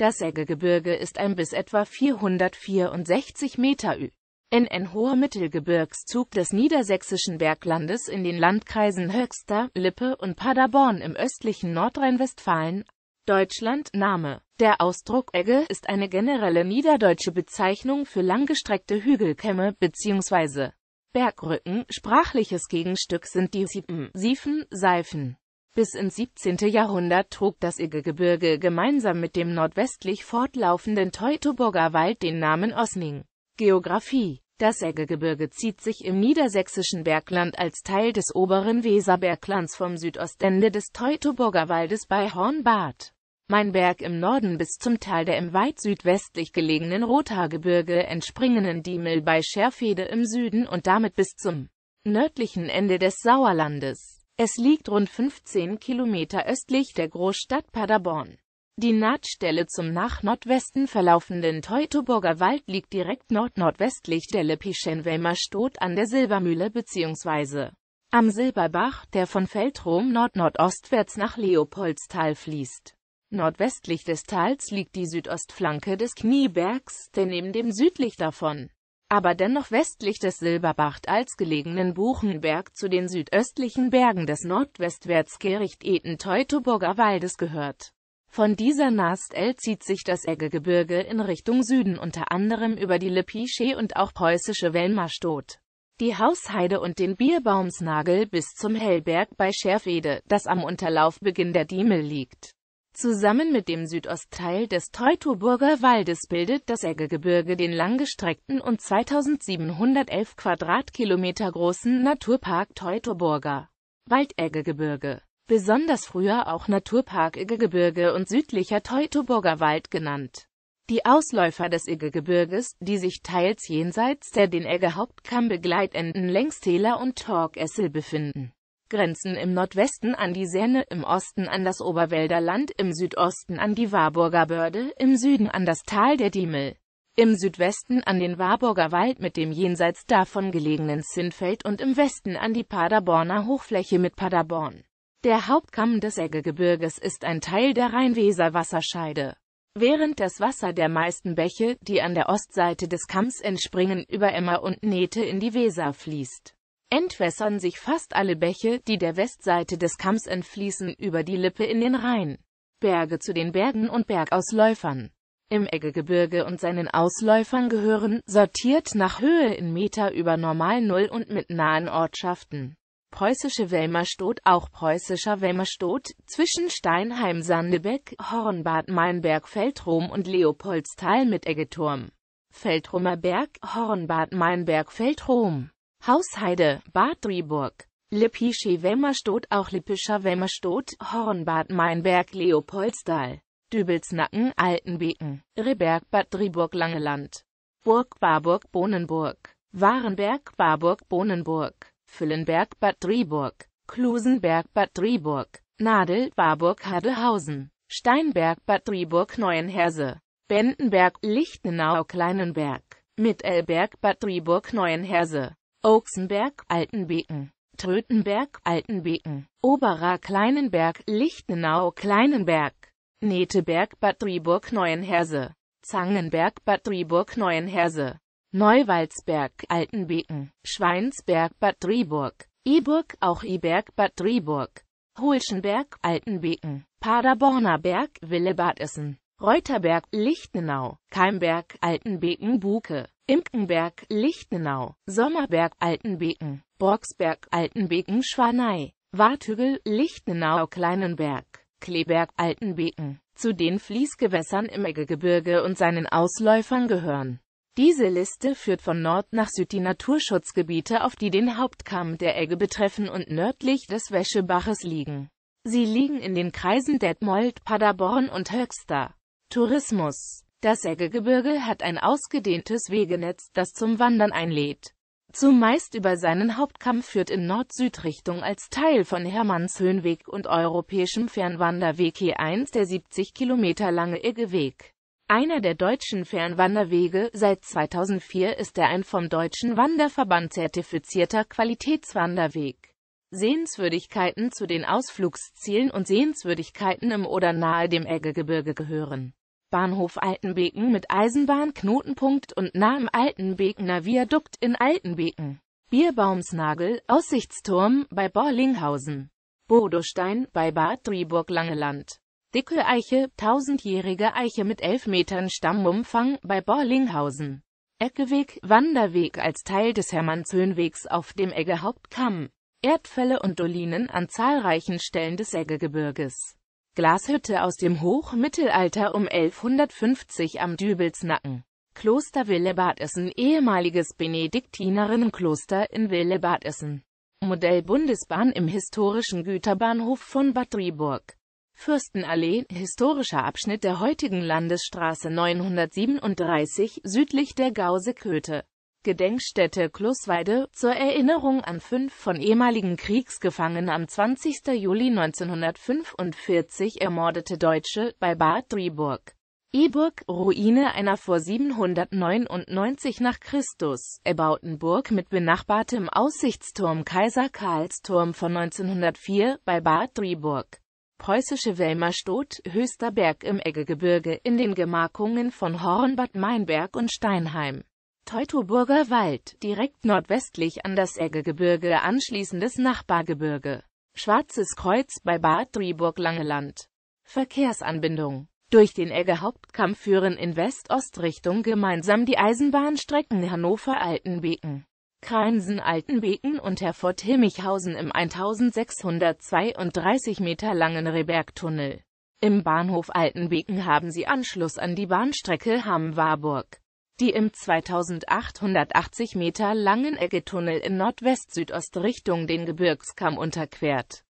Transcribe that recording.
Das Eggegebirge ist ein bis etwa 464 Meter Ü. in ein hoher Mittelgebirgszug des niedersächsischen Berglandes in den Landkreisen Höxter, Lippe und Paderborn im östlichen Nordrhein-Westfalen, Deutschland, Name. Der Ausdruck Egge ist eine generelle niederdeutsche Bezeichnung für langgestreckte Hügelkämme bzw. Bergrücken, sprachliches Gegenstück sind die Siepen, Siefen, Seifen. Bis ins 17. Jahrhundert trug das Iggegebirge gemeinsam mit dem nordwestlich fortlaufenden Teutoburger Wald den Namen Osning. Geografie Das Eggegebirge zieht sich im niedersächsischen Bergland als Teil des oberen Weserberglands vom Südostende des Teutoburger Waldes bei Hornbad. Mein Berg im Norden bis zum Tal der im weit südwestlich gelegenen Rothaargebirge entspringenden Diemel bei Scherfede im Süden und damit bis zum nördlichen Ende des Sauerlandes. Es liegt rund 15 Kilometer östlich der Großstadt Paderborn. Die Nahtstelle zum nach Nordwesten verlaufenden Teutoburger Wald liegt direkt nordnordwestlich der Leppischenwälmer Stot an der Silbermühle bzw. am Silberbach, der von Feldrom nordnordostwärts nach Leopoldstal fließt. Nordwestlich des Tals liegt die Südostflanke des Kniebergs, der neben dem südlich davon aber dennoch westlich des Silberbacht als gelegenen Buchenberg zu den südöstlichen Bergen des nordwestwärts gerichteten Teutoburger Waldes gehört. Von dieser Nastel zieht sich das Eggegebirge in Richtung Süden unter anderem über die Lepiche und auch preußische Welmarschtot, die Hausheide und den Bierbaumsnagel bis zum Hellberg bei Scherfede, das am Unterlaufbeginn der Diemel liegt. Zusammen mit dem Südostteil des Teutoburger Waldes bildet das Eggegebirge den langgestreckten und 2711 Quadratkilometer großen Naturpark Teutoburger Waldeggegebirge. Besonders früher auch Naturpark Eggegebirge und südlicher Teutoburger Wald genannt. Die Ausläufer des Eggegebirges, die sich teils jenseits der den Egge-Hauptkamm begleitenden Längstäler und Torkessel befinden, grenzen im Nordwesten an die Seine, im Osten an das Oberwälder Land, im Südosten an die Warburger Börde, im Süden an das Tal der Diemel, im Südwesten an den Warburger Wald mit dem jenseits davon gelegenen Zinnfeld und im Westen an die Paderborner Hochfläche mit Paderborn. Der Hauptkamm des Eggegebirges ist ein Teil der Rhein-Weser-Wasserscheide. Während das Wasser der meisten Bäche, die an der Ostseite des Kamms entspringen, über Emmer und Nethe in die Weser fließt entwässern sich fast alle Bäche, die der Westseite des Kamms entfließen, über die Lippe in den Rhein. Berge zu den Bergen und Bergausläufern. Im Eggegebirge und seinen Ausläufern gehören, sortiert nach Höhe in Meter über normal Null und mit nahen Ortschaften. Preußische Welmerstodt, auch preußischer Welmerstodt, zwischen Steinheim, Sandebeck, Hornbad, Meinberg, Feldrom und Leopoldsthal mit Eggeturm. Feldrumer Berg, Hornbad, Meinberg, Feldrom. Hausheide, Bad Driburg. Lippische Wemmerstodt, auch Lippischer Wemmerstodt, Hornbad, Meinberg, Leopoldstal. Dübelsnacken, Altenbeken, Reberg, Bad Driburg, Langeland, Burg, Barburg, Bohnenburg, Warenberg, Barburg, Bohnenburg, Füllenberg, Bad Driburg, Klusenberg, Bad Driburg, Nadel, Barburg, Hadehausen, Steinberg, Bad Driburg, Neuenherse, Bendenberg, Lichtenau, Kleinenberg, Mittelberg, Bad Driburg, Neuenherse, Ochsenberg, Altenbeken, Trötenberg, Altenbeken, Oberer Kleinenberg, Lichtenau, Kleinenberg, Neteberg, Bad Driburg, Neuenherse, Zangenberg, Bad Driburg, Neuenherse, Neuwaldsberg, Altenbeken, Schweinsberg, Bad Driburg, Eburg, auch Iberg, Bad Driburg, Holschenberg, Altenbeken, Paderborner Berg, Willebadessen, Reuterberg, Lichtenau, Keimberg, Altenbeken, Buke. Imkenberg, Lichtenau, Sommerberg, Altenbeken, Broxberg, Altenbeken, Schwanei, Warthügel, Lichtenau, Kleinenberg, Kleberg, Altenbeken. Zu den Fließgewässern im Eggegebirge und seinen Ausläufern gehören. Diese Liste führt von Nord nach Süd die Naturschutzgebiete auf, die den Hauptkamm der Egge betreffen und nördlich des Wäschebaches liegen. Sie liegen in den Kreisen Detmold, Paderborn und Höxter. Tourismus das Eggegebirge hat ein ausgedehntes Wegenetz, das zum Wandern einlädt. Zumeist über seinen Hauptkamm führt in Nord-Süd-Richtung als Teil von Hermannshöhenweg und europäischem Fernwanderweg E1 der 70 Kilometer lange Eggeweg. Einer der deutschen Fernwanderwege seit 2004 ist er ein vom Deutschen Wanderverband zertifizierter Qualitätswanderweg. Sehenswürdigkeiten zu den Ausflugszielen und Sehenswürdigkeiten im oder nahe dem Eggegebirge gehören Bahnhof Altenbeken mit Eisenbahn, Knotenpunkt und nahem Altenbekener Viadukt in Altenbeken. Bierbaumsnagel, Aussichtsturm bei Borlinghausen. Bodostein bei Bad Driburg-Langeland. Dicke Eiche, tausendjährige Eiche mit elf Metern Stammumfang bei Borlinghausen. Eckeweg, Wanderweg als Teil des hermann auf dem Egge-Hauptkamm. Erdfälle und Dolinen an zahlreichen Stellen des Eggegebirges. Glashütte aus dem Hochmittelalter um 1150 am Dübelsnacken. Kloster Willebad Essen ehemaliges Benediktinerinnenkloster in Willebad Essen. Modell Bundesbahn im historischen Güterbahnhof von Bad Riburg. Fürstenallee, historischer Abschnitt der heutigen Landesstraße 937 südlich der Gauseköte. Gedenkstätte Klusweide zur Erinnerung an fünf von ehemaligen Kriegsgefangenen am 20. Juli 1945 ermordete Deutsche, bei Bad Driburg. Eburg, Ruine einer vor 799 nach Christus erbauten Burg mit benachbartem Aussichtsturm Kaiser Karls Turm von 1904 bei Bad Driburg. Preußische Wilmerstodt, höchster Berg im Eggegebirge in den Gemarkungen von Hornbad Meinberg und Steinheim. Teutoburger Wald, direkt nordwestlich an das Eggegebirge anschließendes Nachbargebirge. Schwarzes Kreuz bei Bad Driburg-Langeland. Verkehrsanbindung durch den Egge-Hauptkamm führen in West-Ost-Richtung gemeinsam die Eisenbahnstrecken Hannover-Altenbeken, Kreinsen-Altenbeken und Herford-Himmichhausen im 1632 Meter langen Rebergtunnel. Im Bahnhof Altenbeken haben sie Anschluss an die Bahnstrecke Hamm-Warburg die im 2880 Meter langen Eggetunnel in Nordwest-Südost-Richtung den Gebirgskamm unterquert